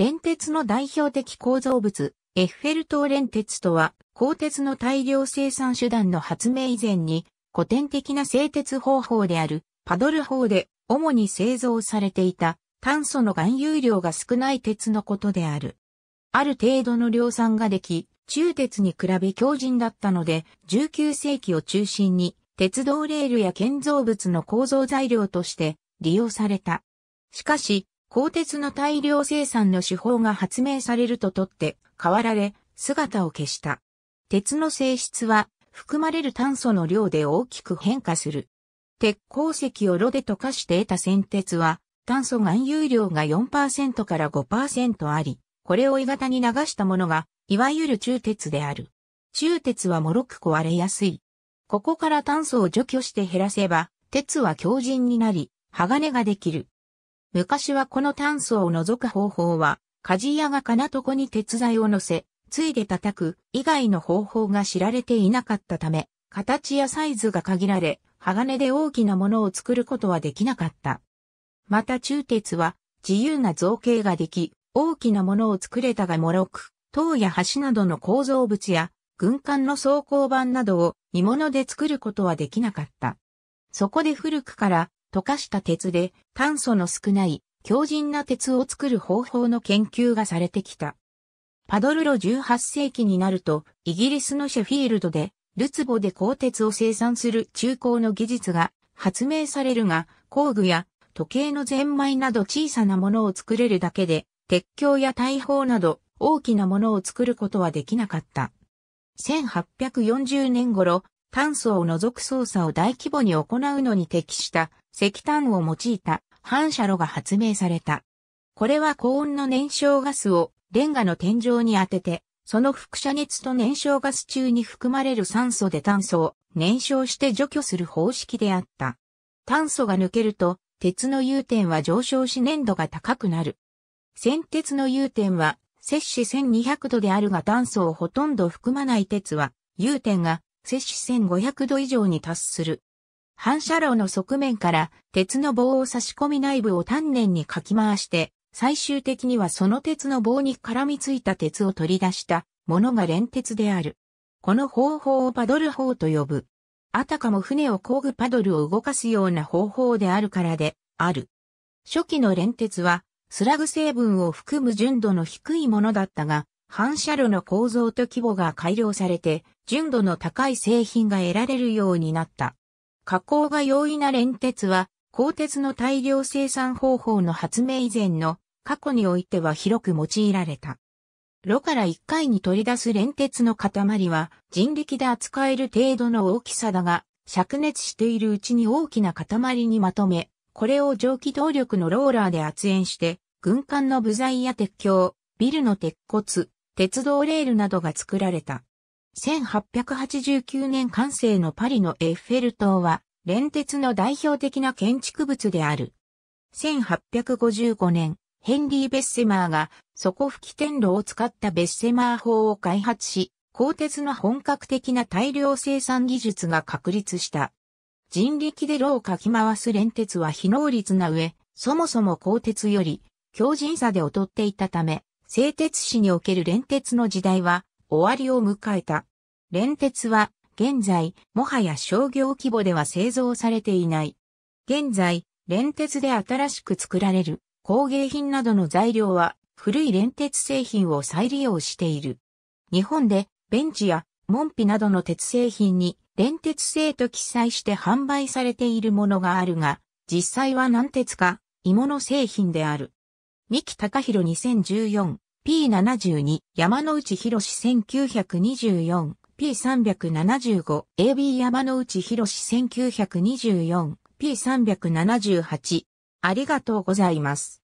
連鉄の代表的構造物、エッフェル塔連鉄とは、鋼鉄の大量生産手段の発明以前に、古典的な製鉄方法である、パドル法で、主に製造されていた、炭素の含有量が少ない鉄のことである。ある程度の量産ができ、中鉄に比べ強靭だったので、19世紀を中心に、鉄道レールや建造物の構造材料として利用された。しかし、鋼鉄の大量生産の手法が発明されるととって変わられ姿を消した。鉄の性質は含まれる炭素の量で大きく変化する。鉄鉱石を炉で溶かして得た銑鉄は炭素含有量が4%から5%あり、これを鋳型に流したものが、いわゆる中鉄である。中鉄はもろく壊れやすい。ここから炭素を除去して減らせば、鉄は強靭になり、鋼ができる。昔はこの炭素を除く方法は、鍛冶屋が金床に鉄材を乗せ、ついで叩く以外の方法が知られていなかったため、形やサイズが限られ、鋼で大きなものを作ることはできなかった。また中鉄は自由な造形ができ、大きなものを作れたが脆く、塔や橋などの構造物や軍艦の装甲板などを鋳物で作ることはできなかった。そこで古くから溶かした鉄で炭素の少ない強靭な鉄を作る方法の研究がされてきた。パドルロ18世紀になると、イギリスのシェフィールドで、ルツボで鋼鉄を生産する中鋼の技術が発明されるが、工具や時計のゼンマイなど小さなものを作れるだけで、鉄橋や大砲など大きなものを作ることはできなかった。1840年頃、炭素を除く操作を大規模に行うのに適した石炭を用いた反射炉が発明された。これは高温の燃焼ガスをレンガの天井に当てて、その輻射熱と燃焼ガス中に含まれる酸素で炭素を燃焼して除去する方式であった。炭素が抜けると、鉄の融点は上昇し粘度が高くなる。先鉄の融点は摂氏1200度であるが炭素をほとんど含まない鉄は融点が摂氏1500度以上に達する。反射炉の側面から鉄の棒を差し込み内部を丹念にかき回して、最終的にはその鉄の棒に絡みついた鉄を取り出したものが連鉄である。この方法をパドル法と呼ぶ。あたかも船を工具パドルを動かすような方法であるからで、ある。初期の連鉄は、スラグ成分を含む純度の低いものだったが、反射炉の構造と規模が改良されて、純度の高い製品が得られるようになった。加工が容易な連鉄は、鋼鉄の大量生産方法の発明以前の過去においては広く用いられた。炉から1回に取り出す連鉄の塊は人力で扱える程度の大きさだが、灼熱しているうちに大きな塊にまとめ、これを蒸気動力のローラーで圧延して、軍艦の部材や鉄橋、ビルの鉄骨、鉄道レールなどが作られた。1889年完成のパリのエッフェル塔は、連鉄の代表的な建築物である。1855年、ヘンリー・ベッセマーが底吹き天炉を使ったベッセマー法を開発し、鋼鉄の本格的な大量生産技術が確立した。人力で炉をかき回す連鉄は非能率な上、そもそも鋼鉄より強靭さで劣っていたため、製鉄市における連鉄の時代は終わりを迎えた。連鉄は現在、もはや商業規模では製造されていない。現在、連鉄で新しく作られる工芸品などの材料は古い連鉄製品を再利用している。日本でベンチや門扉などの鉄製品に連鉄製と記載して販売されているものがあるが、実際は軟鉄か、鋳物製品である。三木隆弘 2014P72 山内博 1924P375AB 山内博 1924P378 ありがとうございます。